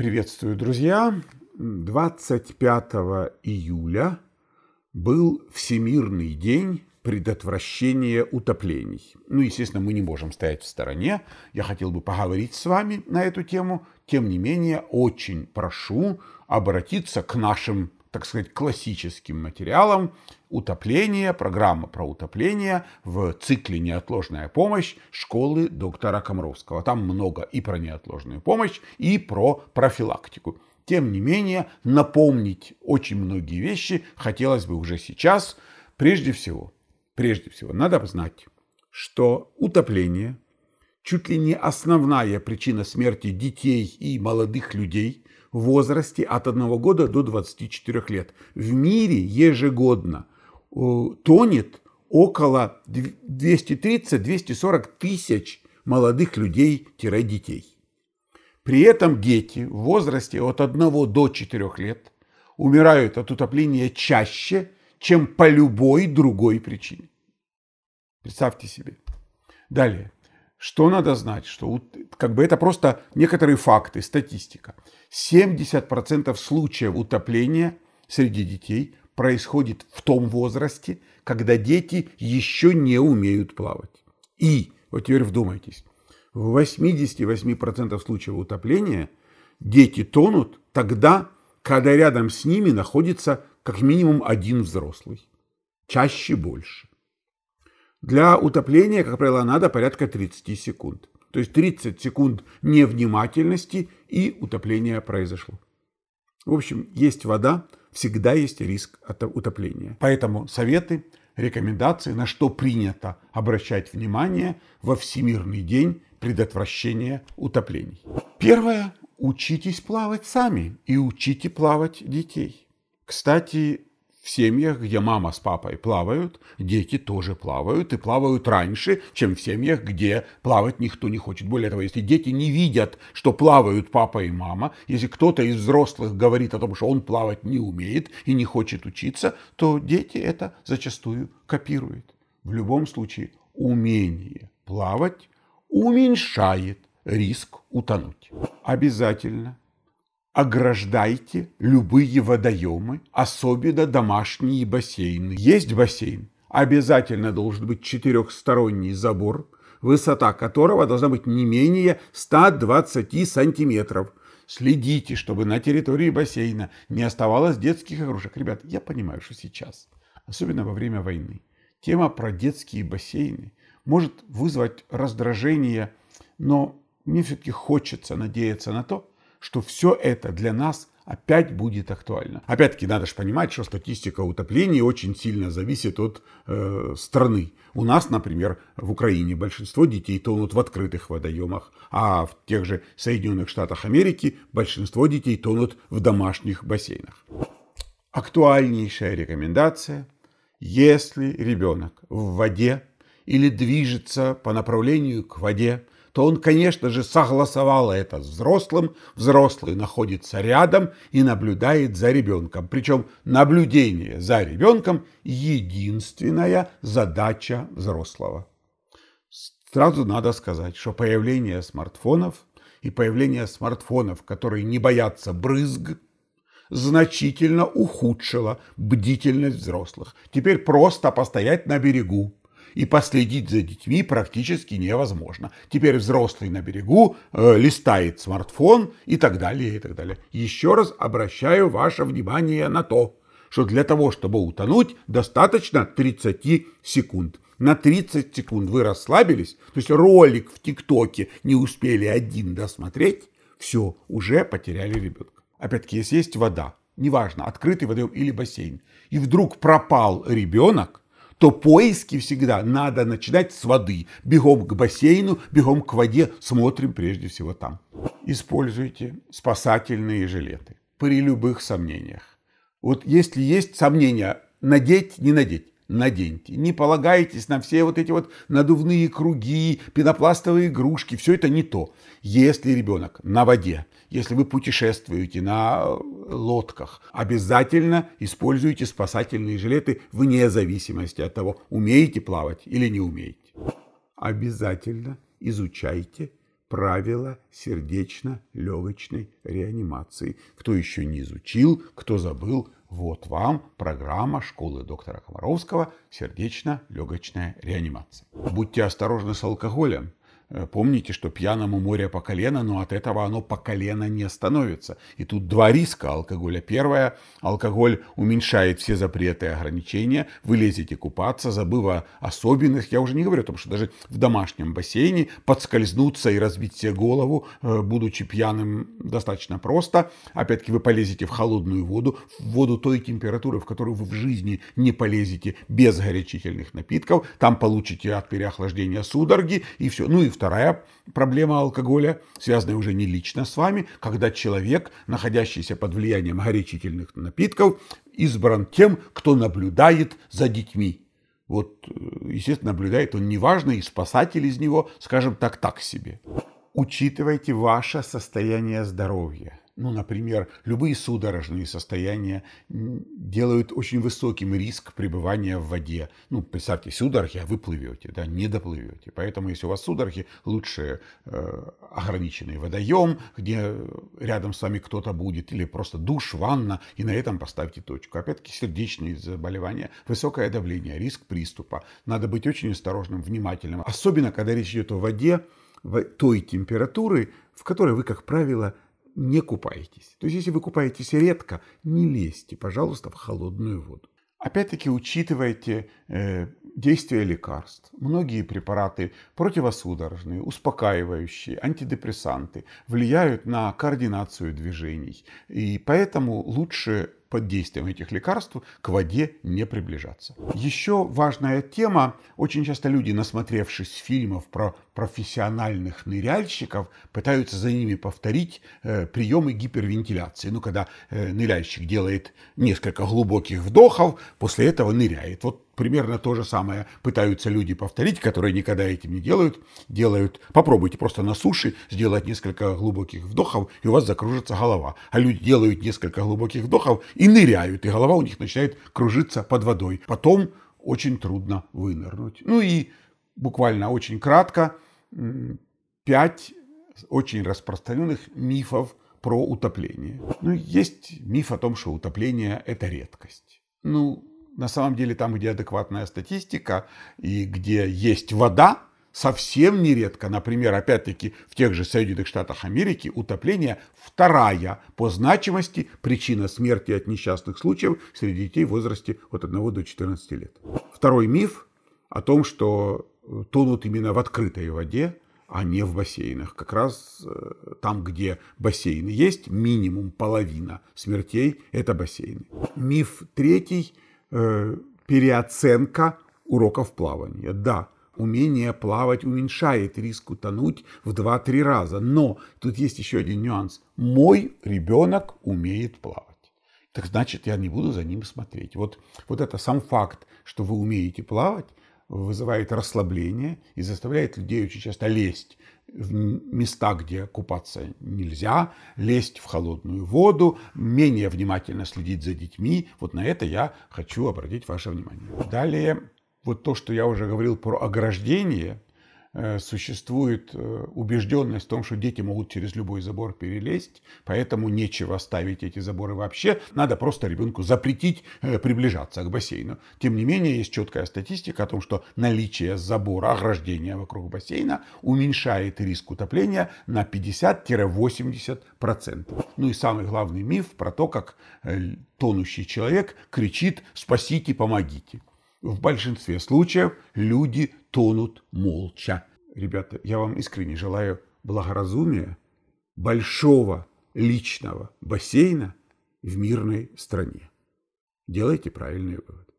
Приветствую, друзья! 25 июля был Всемирный день предотвращения утоплений. Ну, естественно, мы не можем стоять в стороне. Я хотел бы поговорить с вами на эту тему. Тем не менее, очень прошу обратиться к нашим так сказать, классическим материалом утопление, программа про утопление в цикле «Неотложная помощь» школы доктора Комровского. Там много и про неотложную помощь, и про профилактику. Тем не менее, напомнить очень многие вещи хотелось бы уже сейчас. Прежде всего, прежде всего, надо знать, что утопление – чуть ли не основная причина смерти детей и молодых людей – в возрасте от 1 года до 24 лет. В мире ежегодно э, тонет около 230-240 тысяч молодых людей-детей. При этом дети в возрасте от 1 до 4 лет умирают от утопления чаще, чем по любой другой причине. Представьте себе. Далее. Что надо знать? Что как бы это просто некоторые факты, статистика. 70% случаев утопления среди детей происходит в том возрасте, когда дети еще не умеют плавать. И, вот теперь вдумайтесь, в 88% случаев утопления дети тонут тогда, когда рядом с ними находится как минимум один взрослый, чаще больше. Для утопления, как правило, надо порядка 30 секунд то есть 30 секунд невнимательности, и утопление произошло. В общем, есть вода, всегда есть риск от утопления. Поэтому советы, рекомендации, на что принято обращать внимание во Всемирный день предотвращения утоплений. Первое. Учитесь плавать сами и учите плавать детей. Кстати, семьях, где мама с папой плавают, дети тоже плавают и плавают раньше, чем в семьях, где плавать никто не хочет. Более того, если дети не видят, что плавают папа и мама, если кто-то из взрослых говорит о том, что он плавать не умеет и не хочет учиться, то дети это зачастую копируют. В любом случае, умение плавать уменьшает риск утонуть. Обязательно Ограждайте любые водоемы, особенно домашние бассейны. Есть бассейн? Обязательно должен быть четырехсторонний забор, высота которого должна быть не менее 120 сантиметров. Следите, чтобы на территории бассейна не оставалось детских игрушек. Ребят, я понимаю, что сейчас, особенно во время войны, тема про детские бассейны может вызвать раздражение, но мне все-таки хочется надеяться на то, что все это для нас опять будет актуально. Опять-таки надо же понимать, что статистика утоплений очень сильно зависит от э, страны. У нас, например, в Украине большинство детей тонут в открытых водоемах, а в тех же Соединенных Штатах Америки большинство детей тонут в домашних бассейнах. Актуальнейшая рекомендация, если ребенок в воде или движется по направлению к воде, то он, конечно же, согласовал это с взрослым. Взрослый находится рядом и наблюдает за ребенком. Причем наблюдение за ребенком – единственная задача взрослого. Сразу надо сказать, что появление смартфонов и появление смартфонов, которые не боятся брызг, значительно ухудшило бдительность взрослых. Теперь просто постоять на берегу, и последить за детьми практически невозможно. Теперь взрослый на берегу э, листает смартфон и так далее, и так далее. Еще раз обращаю ваше внимание на то, что для того, чтобы утонуть, достаточно 30 секунд. На 30 секунд вы расслабились, то есть ролик в ТикТоке не успели один досмотреть, все, уже потеряли ребенка. Опять-таки, если есть вода, неважно, открытый водоем или бассейн, и вдруг пропал ребенок, то поиски всегда надо начинать с воды. Бегом к бассейну, бегом к воде, смотрим прежде всего там. Используйте спасательные жилеты при любых сомнениях. Вот если есть сомнения, надеть, не надеть, наденьте. Не полагайтесь на все вот эти вот надувные круги, пенопластовые игрушки. Все это не то. Если ребенок на воде, если вы путешествуете на э, лодках, обязательно используйте спасательные жилеты вне зависимости от того, умеете плавать или не умеете. Обязательно изучайте правила сердечно-легочной реанимации. Кто еще не изучил, кто забыл, вот вам программа школы доктора Комаровского «Сердечно-легочная реанимация». Будьте осторожны с алкоголем. Э, помните, что пьяному море по колено, но от этого оно по колено не становится. И тут два риска алкоголя. Первое, алкоголь уменьшает все запреты и ограничения. Вы лезете купаться, о особенных. Я уже не говорю о том, что даже в домашнем бассейне подскользнуться и разбить себе голову, э, будучи пьяным, достаточно просто. Опять-таки вы полезете в холодную воду, в воду той температуры, в которую вы в жизни не полезете без горячительных напитков. Там получите от переохлаждения судороги и все. Ну и в вторая проблема алкоголя, связанная уже не лично с вами, когда человек, находящийся под влиянием горячительных напитков, избран тем, кто наблюдает за детьми. Вот, э, естественно, наблюдает он неважно, и спасатель из него, скажем так, так себе учитывайте ваше состояние здоровья. Ну, например, любые судорожные состояния делают очень высоким риск пребывания в воде. Ну, представьте, судороги, а вы плывете, да, не доплывете. Поэтому, если у вас судороги, лучше э, ограниченный водоем, где рядом с вами кто-то будет, или просто душ, ванна, и на этом поставьте точку. Опять-таки, сердечные заболевания, высокое давление, риск приступа. Надо быть очень осторожным, внимательным. Особенно, когда речь идет о воде, той температуры, в которой вы, как правило, не купаетесь. То есть, если вы купаетесь редко, не лезьте, пожалуйста, в холодную воду. Опять-таки учитывайте э, действие лекарств. Многие препараты противосудорожные, успокаивающие, антидепрессанты влияют на координацию движений. И поэтому лучше под действием этих лекарств к воде не приближаться. Еще важная тема. Очень часто люди, насмотревшись фильмов про профессиональных ныряльщиков, пытаются за ними повторить э, приемы гипервентиляции. Ну, когда э, ныряльщик делает несколько глубоких вдохов, после этого ныряет. Вот примерно то же самое пытаются люди повторить, которые никогда этим не делают. Делают, попробуйте просто на суше сделать несколько глубоких вдохов, и у вас закружится голова. А люди делают несколько глубоких вдохов и ныряют, и голова у них начинает кружиться под водой. Потом очень трудно вынырнуть. Ну и буквально очень кратко пять очень распространенных мифов про утопление. Ну, есть миф о том, что утопление – это редкость. Ну, на самом деле там, где адекватная статистика и где есть вода, совсем нередко, например, опять-таки в тех же Соединенных Штатах Америки утопление вторая по значимости причина смерти от несчастных случаев среди детей в возрасте от 1 до 14 лет. Второй миф о том, что э, тонут именно в открытой воде, а не в бассейнах. Как раз э, там, где бассейны есть, минимум половина смертей – это бассейны. Миф третий – э, переоценка уроков плавания. Да, умение плавать уменьшает риск утонуть в 2-3 раза. Но тут есть еще один нюанс. Мой ребенок умеет плавать. Так значит, я не буду за ним смотреть. Вот, вот это сам факт, что вы умеете плавать, вызывает расслабление и заставляет людей очень часто лезть в места, где купаться нельзя, лезть в холодную воду, менее внимательно следить за детьми. Вот на это я хочу обратить ваше внимание. Далее, вот то, что я уже говорил про ограждение, Э, существует э, убежденность в том, что дети могут через любой забор перелезть, поэтому нечего ставить эти заборы вообще. Надо просто ребенку запретить э, приближаться к бассейну. Тем не менее, есть четкая статистика о том, что наличие забора, ограждения вокруг бассейна уменьшает риск утопления на 50-80%. Ну и самый главный миф про то, как тонущий человек кричит «спасите, помогите» в большинстве случаев люди тонут молча. Ребята, я вам искренне желаю благоразумия, большого личного бассейна в мирной стране. Делайте правильные выводы.